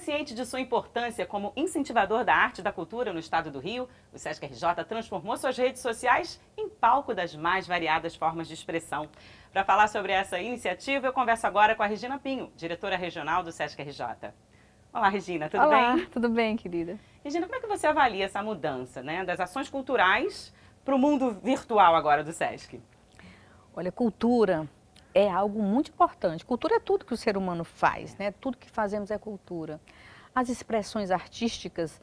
Consciente de sua importância como incentivador da arte e da cultura no estado do Rio, o Sesc RJ transformou suas redes sociais em palco das mais variadas formas de expressão. Para falar sobre essa iniciativa, eu converso agora com a Regina Pinho, diretora regional do Sesc RJ. Olá, Regina, tudo Olá, bem? tudo bem, querida. Regina, como é que você avalia essa mudança né, das ações culturais para o mundo virtual agora do Sesc? Olha, cultura é algo muito importante. Cultura é tudo que o ser humano faz, né? Tudo que fazemos é cultura. As expressões artísticas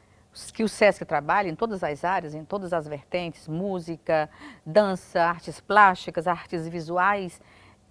que o SESC trabalha em todas as áreas, em todas as vertentes, música, dança, artes plásticas, artes visuais,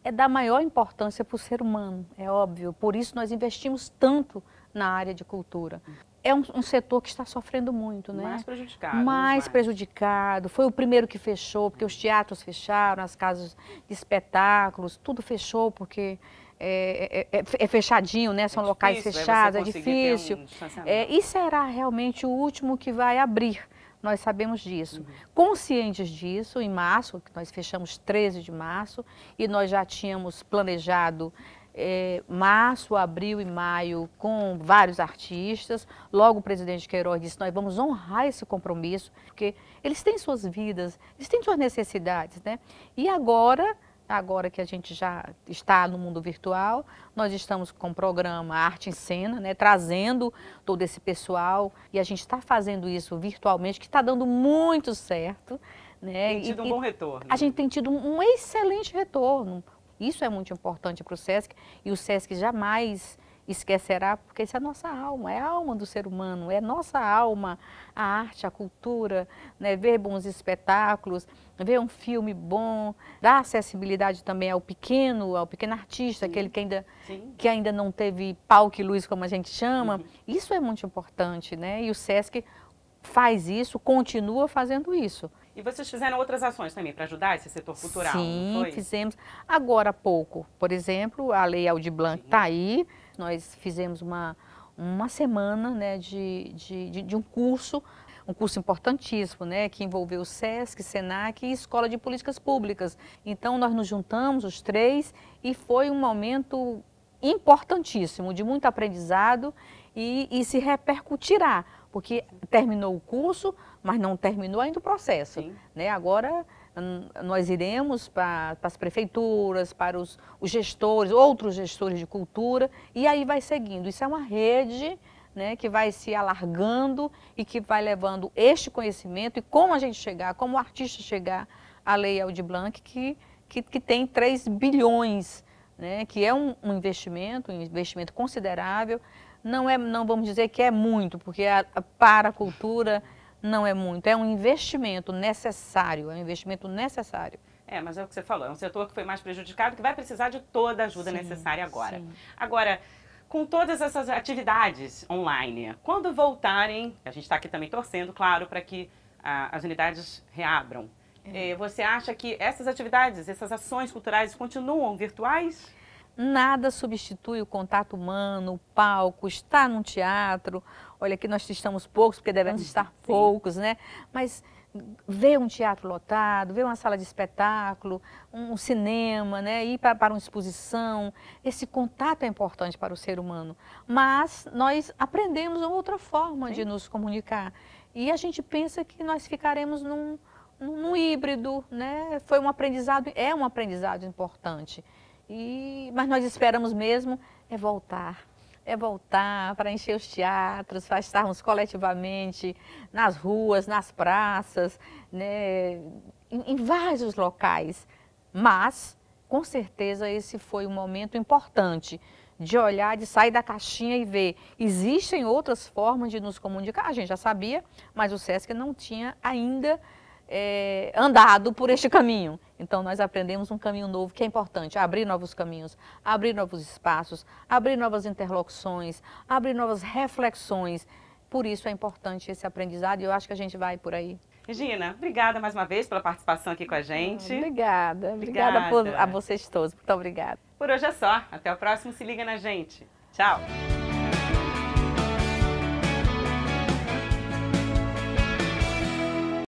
é da maior importância para o ser humano, é óbvio. Por isso nós investimos tanto na área de cultura. É um, um setor que está sofrendo muito, né? Mais prejudicado. Mais prejudicado. Foi o primeiro que fechou, porque os teatros fecharam, as casas de espetáculos, tudo fechou porque é, é, é, é, é fechadinho, né? São é locais né, fechados, é difícil. Um é, e será realmente o último que vai abrir. Nós sabemos disso. Uhum. Conscientes disso, em março, nós fechamos 13 de março, e nós já tínhamos planejado é, março, abril e maio com vários artistas. Logo o presidente Queiroz disse, nós vamos honrar esse compromisso, porque eles têm suas vidas, eles têm suas necessidades, né? E agora, agora que a gente já está no mundo virtual, nós estamos com o programa Arte em Cena, né? Trazendo todo esse pessoal e a gente está fazendo isso virtualmente, que está dando muito certo. Né? Tem tido e, um bom retorno. A gente tem tido um excelente retorno. Isso é muito importante para o SESC e o SESC jamais esquecerá, porque isso é a nossa alma, é a alma do ser humano, é nossa alma, a arte, a cultura, né? ver bons espetáculos, ver um filme bom, dar acessibilidade também ao pequeno, ao pequeno artista, Sim. aquele que ainda, que ainda não teve palco e luz, como a gente chama. Uhum. Isso é muito importante, né? E o SESC faz isso, continua fazendo isso. E vocês fizeram outras ações também para ajudar esse setor cultural, Sim, fizemos. Agora há pouco, por exemplo, a Lei Aldir Blanc está aí. Nós fizemos uma, uma semana né, de, de, de, de um curso um curso importantíssimo, né, que envolveu o SESC, SENAC e Escola de Políticas Públicas. Então nós nos juntamos os três e foi um momento importantíssimo, de muito aprendizado e, e se repercutirá, porque terminou o curso, mas não terminou ainda o processo. Né? Agora nós iremos para, para as prefeituras, para os, os, gestores, outros gestores de cultura, e aí vai seguindo. Isso é uma rede né, que vai se alargando e que vai levando este conhecimento e como a gente chegar, como o artista chegar à Lei Aldir Blanc, que, que, que tem 3 bilhões né, que é um, um, investimento, um investimento considerável. Não é, não vamos dizer que é muito, porque a, a, para a cultura não é muito. É um investimento necessário, é um investimento necessário. É, mas é o que você falou, é um setor que foi mais prejudicado, que vai precisar de toda a ajuda sim, necessária agora. Sim. Agora, com todas essas atividades online, quando voltarem, a gente está aqui também torcendo, claro, para que ah, as unidades reabram, é. é. Você acha que essas atividades, essas ações culturais continuam virtuais? Nada substitui o contato humano, o palco, estar num teatro. Olha, aqui nós estamos poucos, porque devemos uhum. estar Sim. poucos, né? Mas ver um teatro lotado, ver uma sala de espetáculo, um cinema, né? ir para, para uma exposição. Esse contato é importante para o ser humano. Mas nós aprendemos uma outra forma Sim. de nos comunicar. E a gente pensa que nós ficaremos num, num híbrido, né? Foi um aprendizado, é um aprendizado importante. E, mas nós esperamos mesmo é voltar, é voltar para encher os teatros, para estarmos coletivamente nas ruas, nas praças, né? em, em vários locais. Mas, com certeza, esse foi um momento importante de olhar, de sair da caixinha e ver. Existem outras formas de nos comunicar, a gente já sabia, mas o SESC não tinha ainda é, andado por este caminho. Então, nós aprendemos um caminho novo que é importante: abrir novos caminhos, abrir novos espaços, abrir novas interlocuções, abrir novas reflexões. Por isso é importante esse aprendizado e eu acho que a gente vai por aí. Regina, obrigada mais uma vez pela participação aqui com a gente. Obrigada, obrigada, obrigada por, a vocês todos. Muito obrigada. Por hoje é só. Até o próximo Se Liga na Gente. Tchau.